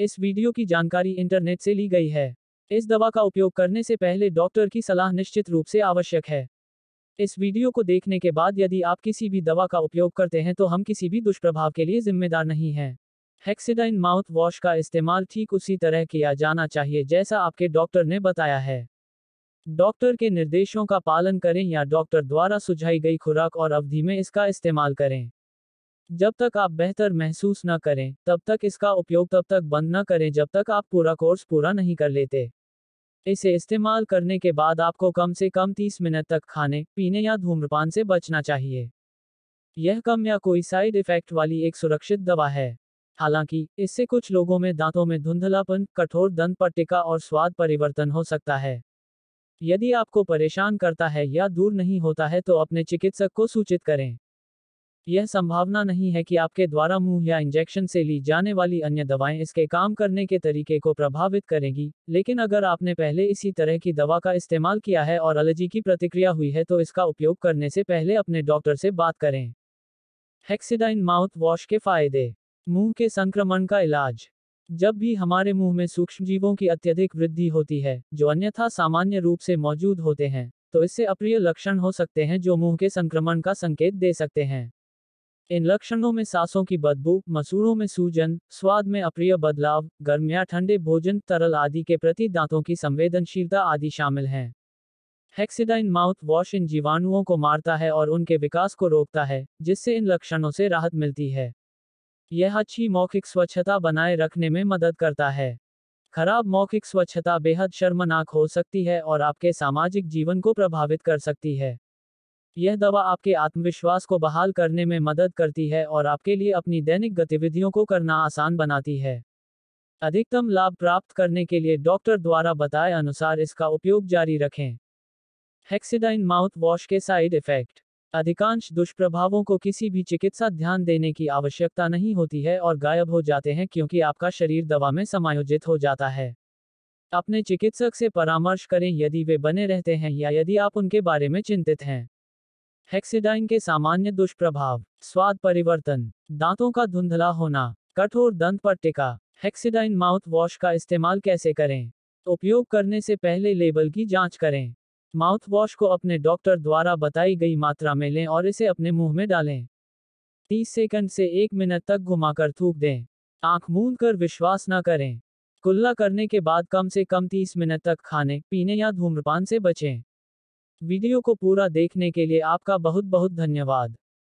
इस वीडियो की जानकारी इंटरनेट से ली गई है इस दवा का उपयोग करने से पहले डॉक्टर की सलाह निश्चित रूप से आवश्यक है इस वीडियो को देखने के बाद यदि आप किसी भी दवा का उपयोग करते हैं तो हम किसी भी दुष्प्रभाव के लिए जिम्मेदार नहीं हैं हेक्सीडाइन माउथ वॉश का इस्तेमाल ठीक उसी तरह किया जाना चाहिए जैसा आपके डॉक्टर ने बताया है डॉक्टर के निर्देशों का पालन करें या डॉक्टर द्वारा सुझाई गई खुराक और अवधि में इसका इस्तेमाल करें जब तक आप बेहतर महसूस न करें तब तक इसका उपयोग तब तक बंद न करें जब तक आप पूरा कोर्स पूरा नहीं कर लेते इसे इस्तेमाल करने के बाद आपको कम से कम 30 मिनट तक खाने पीने या धूम्रपान से बचना चाहिए यह कम या कोई साइड इफेक्ट वाली एक सुरक्षित दवा है हालांकि इससे कुछ लोगों में दांतों में धुंधलापन कठोर दंत पट्टिका और स्वाद परिवर्तन हो सकता है यदि आपको परेशान करता है या दूर नहीं होता है तो अपने चिकित्सक को सूचित करें यह संभावना नहीं है कि आपके द्वारा मुंह या इंजेक्शन से ली जाने वाली अन्य दवाएं इसके काम करने के तरीके को प्रभावित करेंगी लेकिन अगर आपने पहले इसी तरह की दवा का इस्तेमाल किया है और एलर्जी की प्रतिक्रिया हुई है तो इसका उपयोग करने से पहले अपने डॉक्टर से बात करें हेक्सीडाइन माउथ वॉश के फायदे मुंह के संक्रमण का इलाज जब भी हमारे मुंह में सूक्ष्म जीवों की अत्यधिक वृद्धि होती है जो अन्यथा सामान्य रूप से मौजूद होते हैं तो इससे अप्रिय लक्षण हो सकते हैं जो मुंह के संक्रमण का संकेत दे सकते हैं इन लक्षणों में सांसों की बदबू मसूरों में सूजन स्वाद में अप्रिय बदलाव गर्म या ठंडे भोजन तरल आदि के प्रति दांतों की संवेदनशीलता आदि शामिल हैं हेक्सिडाइन माउथ वॉश इन जीवाणुओं को मारता है और उनके विकास को रोकता है जिससे इन लक्षणों से राहत मिलती है यह अच्छी मौखिक स्वच्छता बनाए रखने में मदद करता है खराब मौखिक स्वच्छता बेहद शर्मनाक हो सकती है और आपके सामाजिक जीवन को प्रभावित कर सकती है यह दवा आपके आत्मविश्वास को बहाल करने में मदद करती है और आपके लिए अपनी दैनिक गतिविधियों को करना आसान बनाती है अधिकतम लाभ प्राप्त करने के लिए डॉक्टर द्वारा बताए अनुसार इसका उपयोग जारी रखें हेक्सिडाइन माउथ वॉश के साइड इफेक्ट अधिकांश दुष्प्रभावों को किसी भी चिकित्सा ध्यान देने की आवश्यकता नहीं होती है और गायब हो जाते हैं क्योंकि आपका शरीर दवा में समायोजित हो जाता है अपने चिकित्सक से परामर्श करें यदि वे बने रहते हैं या यदि आप उनके बारे में चिंतित हैं हेक्सिडाइन के सामान्य दुष्प्रभाव स्वाद परिवर्तन दांतों का धुंधला होना कठोर दंत पर टिका हेक्सिडाइन माउथ वॉश का इस्तेमाल कैसे करें उपयोग करने से पहले लेबल की जांच करें माउथ वॉश को अपने डॉक्टर द्वारा बताई गई मात्रा में लें और इसे अपने मुंह में डालें 30 सेकंड से एक मिनट तक घुमाकर थूक दें आंख मूंद कर विश्वास न करें कुल्ला करने के बाद कम से कम 30 मिनट तक खाने पीने या धूम्रपान से बचें वीडियो को पूरा देखने के लिए आपका बहुत बहुत धन्यवाद